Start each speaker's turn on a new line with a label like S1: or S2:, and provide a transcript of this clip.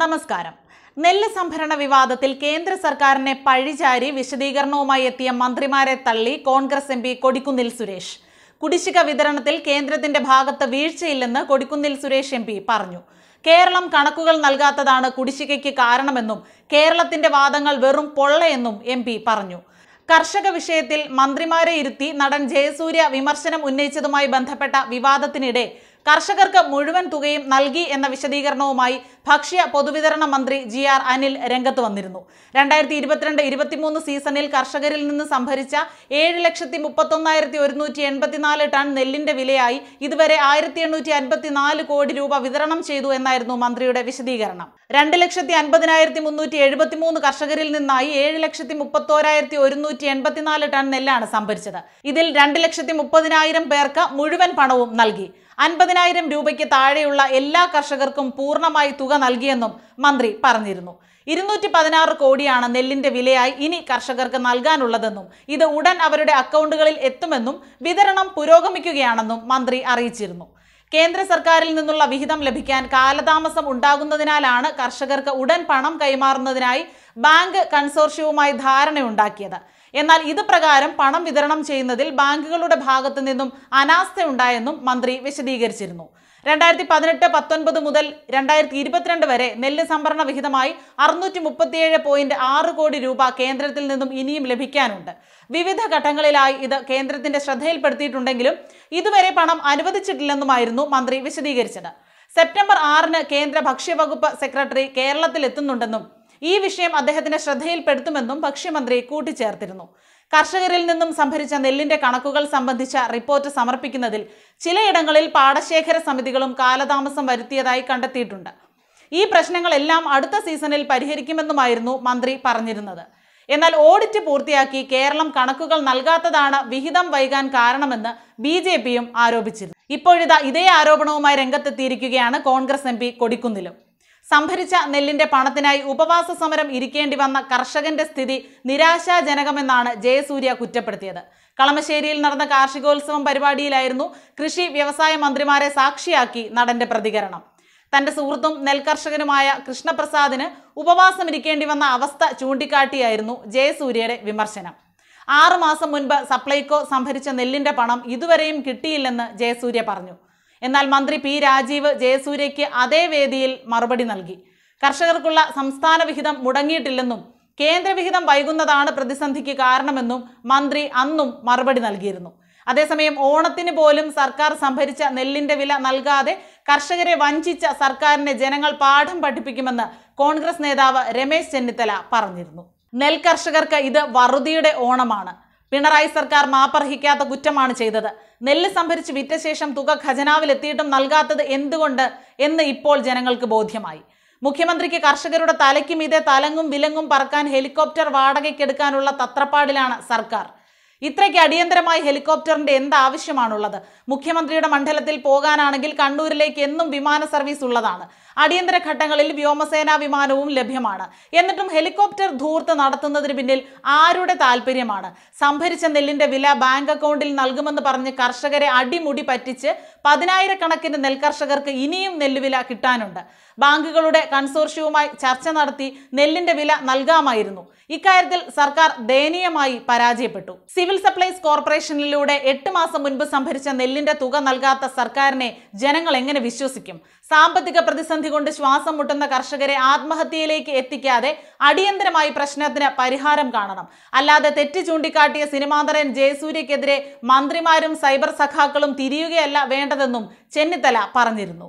S1: നമസ്കാരം നെല്ല് സംഭരണ വിവാദത്തിൽ കേന്ദ്ര സർക്കാരിനെ പഴിചാരി വിശദീകരണവുമായി എത്തിയ മന്ത്രിമാരെ തള്ളി കോൺഗ്രസ് എം പി കൊടിക്കുന്നിൽ സുരേഷ് കുടിശ്ശിക വിതരണത്തിൽ കേന്ദ്രത്തിന്റെ ഭാഗത്ത് വീഴ്ചയില്ലെന്ന് കൊടിക്കുന്നിൽ സുരേഷ് എം പറഞ്ഞു കേരളം കണക്കുകൾ നൽകാത്തതാണ് കുടിശ്ശികയ്ക്ക് കാരണമെന്നും കേരളത്തിന്റെ വാദങ്ങൾ വെറും പൊള്ളയെന്നും എം പറഞ്ഞു കർഷക വിഷയത്തിൽ മന്ത്രിമാരെ ഇരുത്തി നടൻ ജയസൂര്യ വിമർശനം ഉന്നയിച്ചതുമായി ബന്ധപ്പെട്ട വിവാദത്തിനിടെ കർഷകർക്ക് മുഴുവൻ തുകയും നൽകി എന്ന വിശദീകരണവുമായി ഭക്ഷ്യ പൊതുവിതരണ മന്ത്രി ജി ആർ അനിൽ രംഗത്ത് വന്നിരുന്നു രണ്ടായിരത്തി ഇരുപത്തിരണ്ട് ഇരുപത്തിമൂന്ന് സീസണിൽ കർഷകരിൽ നിന്ന് സംഭരിച്ച ഏഴ് ലക്ഷത്തി മുപ്പത്തൊന്നായിരത്തി ഒരുന്നൂറ്റി എൺപത്തിനാല് ടൺ നെല്ലിന്റെ വിലയായി ഇതുവരെ ആയിരത്തി എണ്ണൂറ്റി അൻപത്തിനാല് കോടി രൂപ വിതരണം ചെയ്തു എന്നായിരുന്നു മന്ത്രിയുടെ വിശദീകരണം രണ്ട് ലക്ഷത്തി അൻപതിനായിരത്തി മുന്നൂറ്റി എഴുപത്തിമൂന്ന് കർഷകരിൽ നിന്നായി ഏഴ് ലക്ഷത്തി മുപ്പത്തോരായിരത്തി ഒരുന്നൂറ്റി എൺപത്തിനാല് ടൺ നെല്ലാണ് സംഭരിച്ചത് ഇതിൽ രണ്ട് ലക്ഷത്തി മുപ്പതിനായിരം പേർക്ക് മുഴുവൻ പണവും നൽകി അൻപതിനായിരം രൂപയ്ക്ക് താഴെയുള്ള എല്ലാ കർഷകർക്കും പൂർണ്ണമായി തുക നൽകിയെന്നും മന്ത്രി പറഞ്ഞിരുന്നു ഇരുന്നൂറ്റി പതിനാറ് കോടിയാണ് നെല്ലിന്റെ വിലയായി ഇനി കർഷകർക്ക് നൽകാനുള്ളതെന്നും ഇത് ഉടൻ അവരുടെ അക്കൗണ്ടുകളിൽ എത്തുമെന്നും വിതരണം പുരോഗമിക്കുകയാണെന്നും മന്ത്രി അറിയിച്ചിരുന്നു കേന്ദ്ര സർക്കാരിൽ നിന്നുള്ള വിഹിതം ലഭിക്കാൻ കാലതാമസം ഉണ്ടാകുന്നതിനാലാണ് കർഷകർക്ക് ഉടൻ പണം കൈമാറുന്നതിനായി ബാങ്ക് കൺസോർഷ്യവുമായി ധാരണയുണ്ടാക്കിയത് എന്നാൽ ഇത് പ്രകാരം പണം വിതരണം ചെയ്യുന്നതിൽ ബാങ്കുകളുടെ ഭാഗത്തു നിന്നും അനാസ്ഥയുണ്ടായെന്നും മന്ത്രി വിശദീകരിച്ചിരുന്നു രണ്ടായിരത്തി പതിനെട്ട് പത്തൊൻപത് മുതൽ രണ്ടായിരത്തി ഇരുപത്തിരണ്ട് വരെ നെല്ല് സംഭരണ വിഹിതമായി അറുന്നൂറ്റി മുപ്പത്തിയേഴ് പോയിന്റ് ആറ് കോടി രൂപ കേന്ദ്രത്തിൽ നിന്നും ഇനിയും ലഭിക്കാനുണ്ട് വിവിധ ഘട്ടങ്ങളിലായി ഇത് കേന്ദ്രത്തിന്റെ ശ്രദ്ധയിൽപ്പെടുത്തിയിട്ടുണ്ടെങ്കിലും ഇതുവരെ പണം അനുവദിച്ചിട്ടില്ലെന്നുമായിരുന്നു മന്ത്രി വിശദീകരിച്ചത് സെപ്റ്റംബർ ആറിന് കേന്ദ്ര ഭക്ഷ്യവകുപ്പ് സെക്രട്ടറി കേരളത്തിൽ എത്തുന്നുണ്ടെന്നും ഈ വിഷയം അദ്ദേഹത്തിന്റെ ശ്രദ്ധയിൽപ്പെടുത്തുമെന്നും ഭക്ഷ്യമന്ത്രി കൂട്ടിച്ചേർത്തിരുന്നു കർഷകരിൽ നിന്നും സംഭരിച്ച നെല്ലിന്റെ കണക്കുകൾ സംബന്ധിച്ച റിപ്പോർട്ട് സമർപ്പിക്കുന്നതിൽ ചിലയിടങ്ങളിൽ പാടശേഖര സമിതികളും കാലതാമസം വരുത്തിയതായി കണ്ടെത്തിയിട്ടുണ്ട് ഈ പ്രശ്നങ്ങളെല്ലാം അടുത്ത സീസണിൽ പരിഹരിക്കുമെന്നുമായിരുന്നു മന്ത്രി പറഞ്ഞിരുന്നത് എന്നാൽ ഓഡിറ്റ് പൂർത്തിയാക്കി കേരളം കണക്കുകൾ നൽകാത്തതാണ് വിഹിതം വൈകാൻ കാരണമെന്ന് ബി ജെ പിയും ആരോപിച്ചിരുന്നു ഇപ്പോഴിതാ ഇതേ ആരോപണവുമായി രംഗത്തെത്തിയിരിക്കുകയാണ് കോൺഗ്രസ് എം പി കൊടിക്കുന്നിലും സംഭരിച്ച നെല്ലിന്റെ പണത്തിനായി ഉപവാസ സമരം ഇരിക്കേണ്ടി വന്ന കർഷകന്റെ സ്ഥിതി നിരാശാജനകമെന്നാണ് ജയസൂര്യ കുറ്റപ്പെടുത്തിയത് കളമശ്ശേരിയിൽ നടന്ന കാർഷികോത്സവം പരിപാടിയിലായിരുന്നു കൃഷി വ്യവസായ മന്ത്രിമാരെ സാക്ഷിയാക്കി നടന്റെ പ്രതികരണം തന്റെ സുഹൃത്തും നെൽകർഷകനുമായ കൃഷ്ണപ്രസാദിന് ഉപവാസം ഇരിക്കേണ്ടി വന്ന അവസ്ഥ ചൂണ്ടിക്കാട്ടിയായിരുന്നു ജയസൂര്യയുടെ വിമർശനം ആറുമാസം മുൻപ് സപ്ലൈകോ സംഭരിച്ച നെല്ലിന്റെ പണം ഇതുവരെയും കിട്ടിയില്ലെന്ന് ജയസൂര്യ പറഞ്ഞു എന്നാൽ മന്ത്രി പി രാജീവ് ജയസൂര്യയ്ക്ക് അതേ വേദിയിൽ മറുപടി നൽകി കർഷകർക്കുള്ള സംസ്ഥാന വിഹിതം മുടങ്ങിയിട്ടില്ലെന്നും കേന്ദ്രവിഹിതം വൈകുന്നതാണ് പ്രതിസന്ധിക്ക് കാരണമെന്നും മന്ത്രി അന്നും മറുപടി നൽകിയിരുന്നു അതേസമയം ഓണത്തിന് പോലും സർക്കാർ സംഭരിച്ച നെല്ലിന്റെ വില നൽകാതെ കർഷകരെ വഞ്ചിച്ച സർക്കാരിനെ ജനങ്ങൾ പാഠം പഠിപ്പിക്കുമെന്ന് കോൺഗ്രസ് നേതാവ് രമേശ് ചെന്നിത്തല പറഞ്ഞിരുന്നു നെൽ കർഷകർക്ക് ഇത് വറുതിയുടെ ഓണമാണ് പിണറായി സർക്കാർ മാപ്പർഹിക്കാത്ത കുറ്റമാണ് ചെയ്തത് നെല്ല് സംഭരിച്ച് വിറ്റ ശേഷം തുക ഖജനാവിൽ എത്തിയിട്ടും നൽകാത്തത് എന്തുകൊണ്ട് എന്ന് ഇപ്പോൾ ജനങ്ങൾക്ക് ബോധ്യമായി മുഖ്യമന്ത്രിക്ക് കർഷകരുടെ തലയ്ക്കും ഇതേ തലങ്ങും വിലങ്ങും പറക്കാൻ ഹെലികോപ്റ്റർ വാടകയ്ക്കെടുക്കാനുള്ള തത്രപ്പാടിലാണ് സർക്കാർ ഇത്രയ്ക്ക് അടിയന്തരമായി ഹെലികോപ്റ്ററിന്റെ എന്ത് ആവശ്യമാണുള്ളത് മുഖ്യമന്ത്രിയുടെ മണ്ഡലത്തിൽ പോകാനാണെങ്കിൽ കണ്ണൂരിലേക്ക് എന്നും വിമാന സർവീസ് ഉള്ളതാണ് അടിയന്തര ഘട്ടങ്ങളിൽ വ്യോമസേനാ വിമാനവും ലഭ്യമാണ് എന്നിട്ടും ഹെലികോപ്റ്റർ ധൂർത്ത് നടത്തുന്നതിന് പിന്നിൽ ആരുടെ താല്പര്യമാണ് സംഭരിച്ച നെല്ലിന്റെ വില ബാങ്ക് അക്കൗണ്ടിൽ നൽകുമെന്ന് പറഞ്ഞ് കർഷകരെ അടിമുടി പറ്റിച്ച് പതിനായിരക്കണക്കിന് നെൽകർഷകർക്ക് ഇനിയും നെല്ലുവില കിട്ടാനുണ്ട് ബാങ്കുകളുടെ കൺസോർഷ്യവുമായി ചർച്ച നടത്തി നെല്ലിന്റെ വില നൽകാമായിരുന്നു ഇക്കാര്യത്തിൽ സർക്കാർ ദയനീയമായി പരാജയപ്പെട്ടു സിവിൽ സപ്ലൈസ് കോർപ്പറേഷനിലൂടെ എട്ട് മാസം മുൻപ് സംഭരിച്ച നെല്ലിന്റെ തുക നൽകാത്ത സർക്കാരിനെ ജനങ്ങൾ എങ്ങനെ വിശ്വസിക്കും സാമ്പത്തിക പ്രതിസന്ധി കൊണ്ട് ശ്വാസം മുട്ടുന്ന കർഷകരെ ആത്മഹത്യയിലേക്ക് എത്തിക്കാതെ അടിയന്തരമായി പ്രശ്നത്തിന് പരിഹാരം കാണണം അല്ലാതെ തെറ്റ് ചൂണ്ടിക്കാട്ടിയ സിനിമാന്തരൻ ജയസൂര്യക്കെതിരെ മന്ത്രിമാരും സൈബർ സഖാക്കളും തിരിയുകയല്ല വേണ്ടതെന്നും ചെന്നിത്തല പറഞ്ഞിരുന്നു